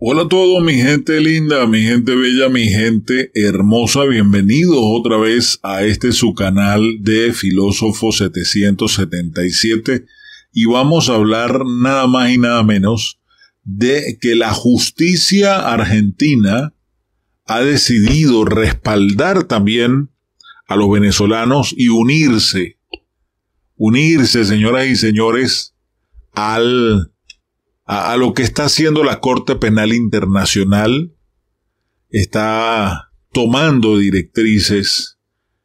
Hola a todos, mi gente linda, mi gente bella, mi gente hermosa. Bienvenidos otra vez a este su canal de Filósofo 777 y vamos a hablar nada más y nada menos de que la justicia argentina ha decidido respaldar también a los venezolanos y unirse, unirse, señoras y señores, al a, lo que está haciendo la Corte Penal Internacional, está tomando directrices,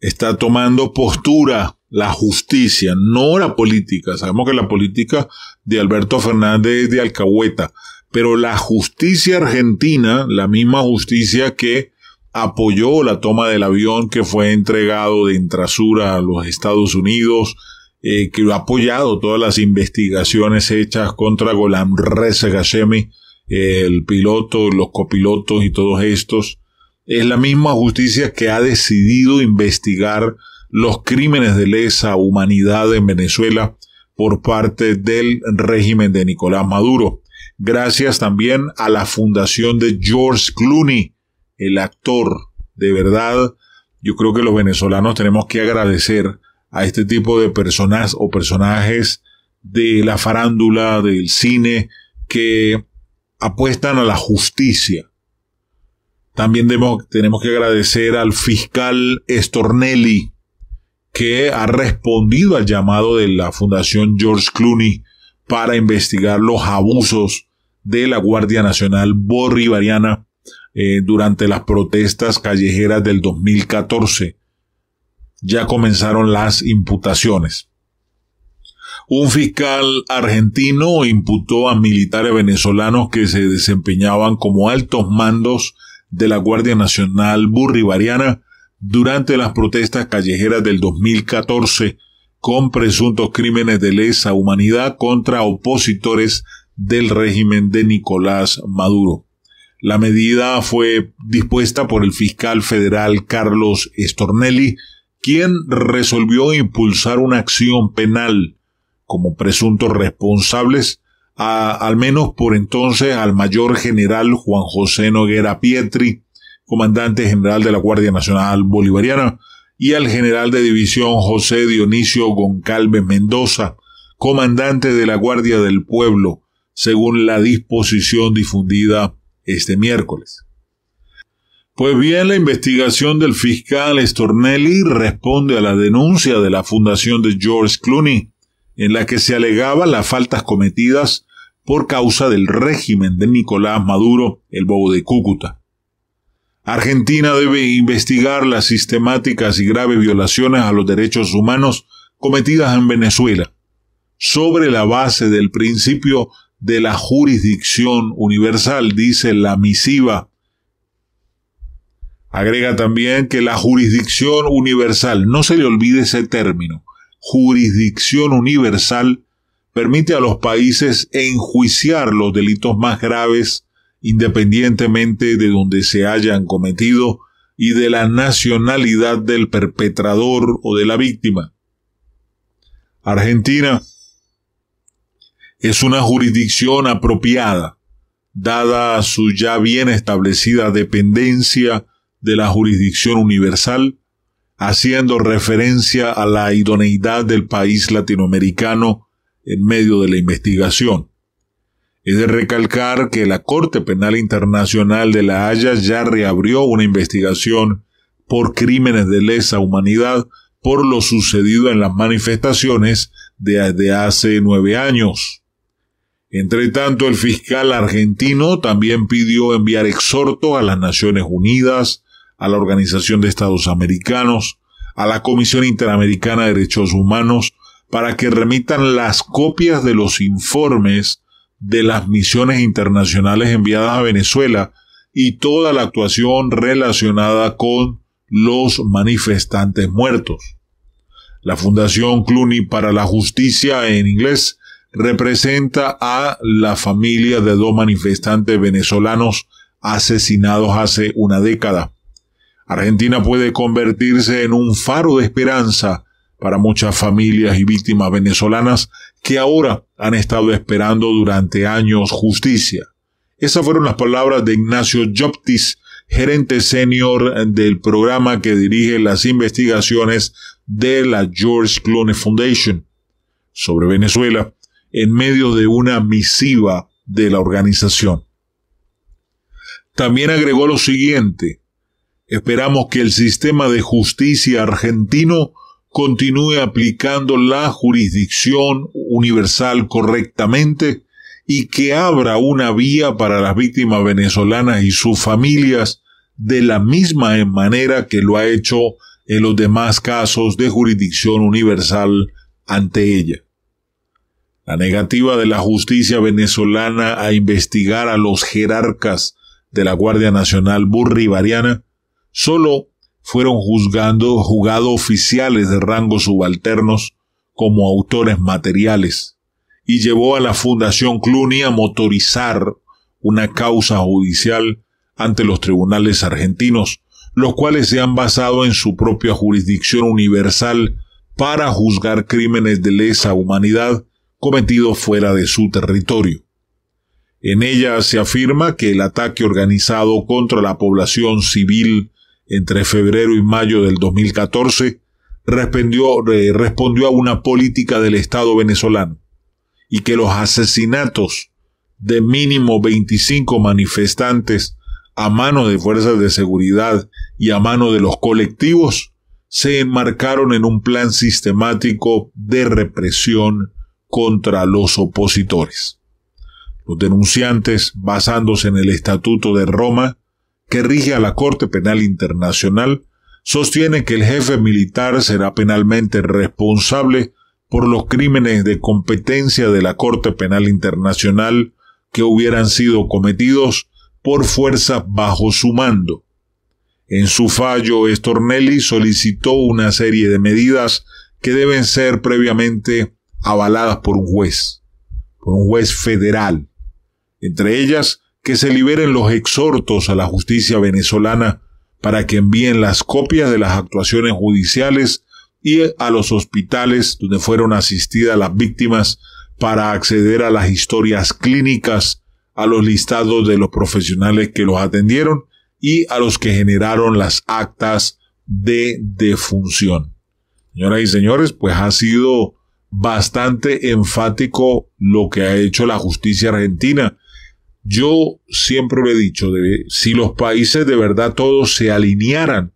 está tomando postura la justicia, no la política. Sabemos que la política de Alberto Fernández de alcahueta, pero la justicia argentina, la misma justicia que apoyó la toma del avión que fue entregado de intrasura a los Estados Unidos, eh, que ha apoyado todas las investigaciones hechas contra Golam Reza Gashemi, el piloto, los copilotos y todos estos. Es la misma justicia que ha decidido investigar los crímenes de lesa humanidad en Venezuela por parte del régimen de Nicolás Maduro. Gracias también a la fundación de George Clooney, el actor. De verdad, yo creo que los venezolanos tenemos que agradecer a este tipo de personas o personajes de la farándula, del cine, que apuestan a la justicia. También tenemos que agradecer al fiscal Stornelli que ha respondido al llamado de la Fundación George Clooney para investigar los abusos de la Guardia Nacional Bolivariana eh, durante las protestas callejeras del 2014 ya comenzaron las imputaciones. Un fiscal argentino imputó a militares venezolanos que se desempeñaban como altos mandos de la Guardia Nacional Burribariana durante las protestas callejeras del 2014 con presuntos crímenes de lesa humanidad contra opositores del régimen de Nicolás Maduro. La medida fue dispuesta por el fiscal federal Carlos Stornelli, quien resolvió impulsar una acción penal como presuntos responsables a, al menos por entonces, al mayor general Juan José Noguera Pietri, comandante general de la Guardia Nacional Bolivariana, y al general de división José Dionisio Goncalves Mendoza, comandante de la Guardia del Pueblo, según la disposición difundida este miércoles. Pues bien, la investigación del fiscal Stornelli responde a la denuncia de la fundación de George Clooney, en la que se alegaba las faltas cometidas por causa del régimen de Nicolás Maduro, el bobo de Cúcuta. Argentina debe investigar las sistemáticas y graves violaciones a los derechos humanos cometidas en Venezuela, sobre la base del principio de la jurisdicción universal, dice la misiva Agrega también que la jurisdicción universal, no se le olvide ese término, jurisdicción universal permite a los países enjuiciar los delitos más graves independientemente de donde se hayan cometido y de la nacionalidad del perpetrador o de la víctima. Argentina es una jurisdicción apropiada, dada su ya bien establecida dependencia de la jurisdicción universal, haciendo referencia a la idoneidad del país latinoamericano en medio de la investigación. Es de recalcar que la Corte Penal Internacional de La Haya ya reabrió una investigación por crímenes de lesa humanidad por lo sucedido en las manifestaciones desde hace nueve años. Entre tanto, el fiscal argentino también pidió enviar exhorto a las Naciones Unidas, a la Organización de Estados Americanos, a la Comisión Interamericana de Derechos Humanos, para que remitan las copias de los informes de las misiones internacionales enviadas a Venezuela y toda la actuación relacionada con los manifestantes muertos. La Fundación Cluny para la Justicia en inglés representa a la familia de dos manifestantes venezolanos asesinados hace una década. Argentina puede convertirse en un faro de esperanza para muchas familias y víctimas venezolanas que ahora han estado esperando durante años justicia. Esas fueron las palabras de Ignacio Joptis, gerente senior del programa que dirige las investigaciones de la George Clooney Foundation sobre Venezuela en medio de una misiva de la organización. También agregó lo siguiente, Esperamos que el sistema de justicia argentino continúe aplicando la jurisdicción universal correctamente y que abra una vía para las víctimas venezolanas y sus familias de la misma manera que lo ha hecho en los demás casos de jurisdicción universal ante ella. La negativa de la justicia venezolana a investigar a los jerarcas de la Guardia Nacional Burribariana Solo fueron juzgando, juzgados oficiales de rangos subalternos como autores materiales y llevó a la Fundación Cluny a motorizar una causa judicial ante los tribunales argentinos, los cuales se han basado en su propia jurisdicción universal para juzgar crímenes de lesa humanidad cometidos fuera de su territorio. En ella se afirma que el ataque organizado contra la población civil entre febrero y mayo del 2014, respondió, eh, respondió a una política del Estado venezolano y que los asesinatos de mínimo 25 manifestantes a mano de fuerzas de seguridad y a mano de los colectivos se enmarcaron en un plan sistemático de represión contra los opositores. Los denunciantes, basándose en el Estatuto de Roma, que rige a la Corte Penal Internacional, sostiene que el jefe militar será penalmente responsable por los crímenes de competencia de la Corte Penal Internacional que hubieran sido cometidos por fuerzas bajo su mando. En su fallo, Stornelli solicitó una serie de medidas que deben ser previamente avaladas por un juez, por un juez federal. Entre ellas, que se liberen los exhortos a la justicia venezolana para que envíen las copias de las actuaciones judiciales y a los hospitales donde fueron asistidas las víctimas para acceder a las historias clínicas, a los listados de los profesionales que los atendieron y a los que generaron las actas de defunción. Señoras y señores, pues ha sido bastante enfático lo que ha hecho la justicia argentina yo siempre lo he dicho, de, si los países de verdad todos se alinearan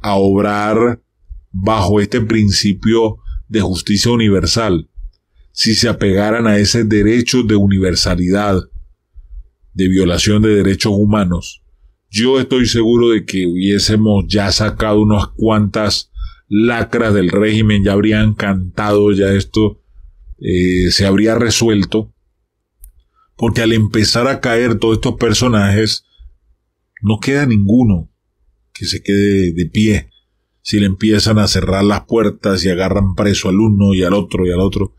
a obrar bajo este principio de justicia universal, si se apegaran a ese derecho de universalidad, de violación de derechos humanos, yo estoy seguro de que hubiésemos ya sacado unas cuantas lacras del régimen, ya habrían cantado, ya esto eh, se habría resuelto porque al empezar a caer todos estos personajes, no queda ninguno que se quede de pie. Si le empiezan a cerrar las puertas y agarran preso al uno y al otro y al otro.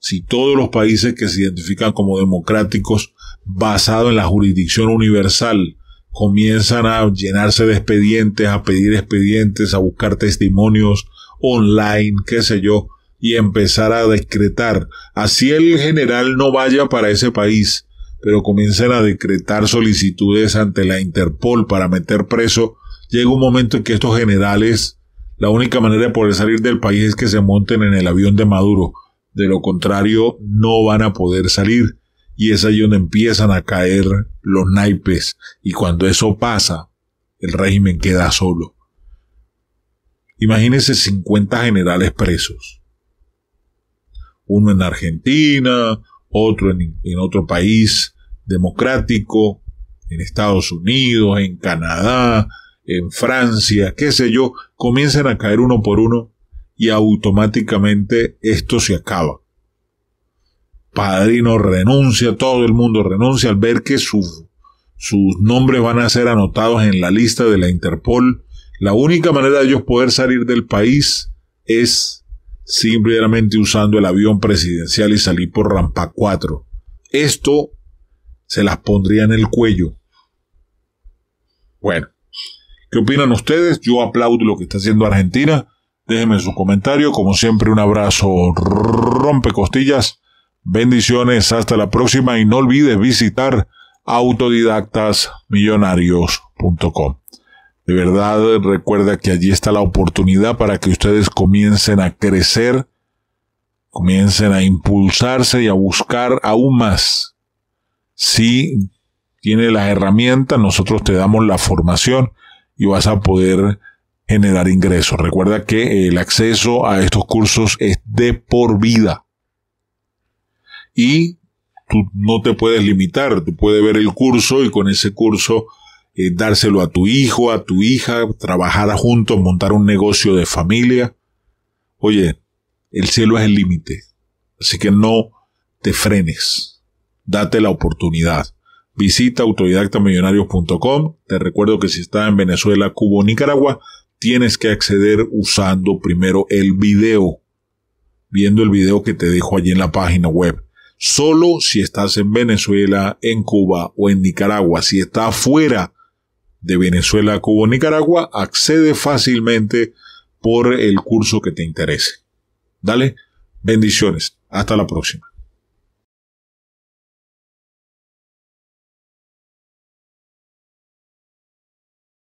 Si todos los países que se identifican como democráticos, basado en la jurisdicción universal, comienzan a llenarse de expedientes, a pedir expedientes, a buscar testimonios online, qué sé yo, y empezar a decretar. Así el general no vaya para ese país, pero comienzan a decretar solicitudes ante la Interpol para meter preso. Llega un momento en que estos generales, la única manera de poder salir del país es que se monten en el avión de Maduro. De lo contrario, no van a poder salir. Y es ahí donde empiezan a caer los naipes. Y cuando eso pasa, el régimen queda solo. Imagínense 50 generales presos uno en Argentina, otro en, otro país democrático, en Estados Unidos, en Canadá, en Francia, qué sé yo, comienzan a caer uno por uno y automáticamente esto se acaba. Padrino renuncia, todo el mundo renuncia al ver que su, sus nombres van a ser anotados en la lista de la Interpol. La única manera de ellos poder salir del país es simplemente usando el avión presidencial y salí por rampa 4. Esto se las pondría en el cuello. Bueno, ¿qué opinan ustedes? Yo aplaudo lo que está haciendo Argentina. Déjenme sus comentarios. Como siempre, un abrazo rompe costillas. Bendiciones, hasta la próxima y no olvides visitar autodidactasmillonarios.com. De verdad, recuerda que allí está la oportunidad para que ustedes comiencen a crecer, comiencen a impulsarse y a buscar aún más. Si tiene las herramientas, nosotros te damos la formación y vas a poder generar ingresos. Recuerda que el acceso a estos cursos es de por vida. Y tú no te puedes limitar, tú puedes ver el curso y con ese curso eh, dárselo a tu hijo, a tu hija, trabajar juntos, montar un negocio de familia. Oye, el cielo es el límite, así que no te frenes, date la oportunidad. Visita autodidactamillonarios.com. Te recuerdo que si estás en Venezuela, Cuba o Nicaragua, tienes que acceder usando primero el video, viendo el video que te dejo allí en la página web solo si estás en Venezuela, en Cuba o en Nicaragua. Si estás fuera de Venezuela a Cuba o Nicaragua, accede fácilmente por el curso que te interese. Dale, bendiciones. Hasta la próxima.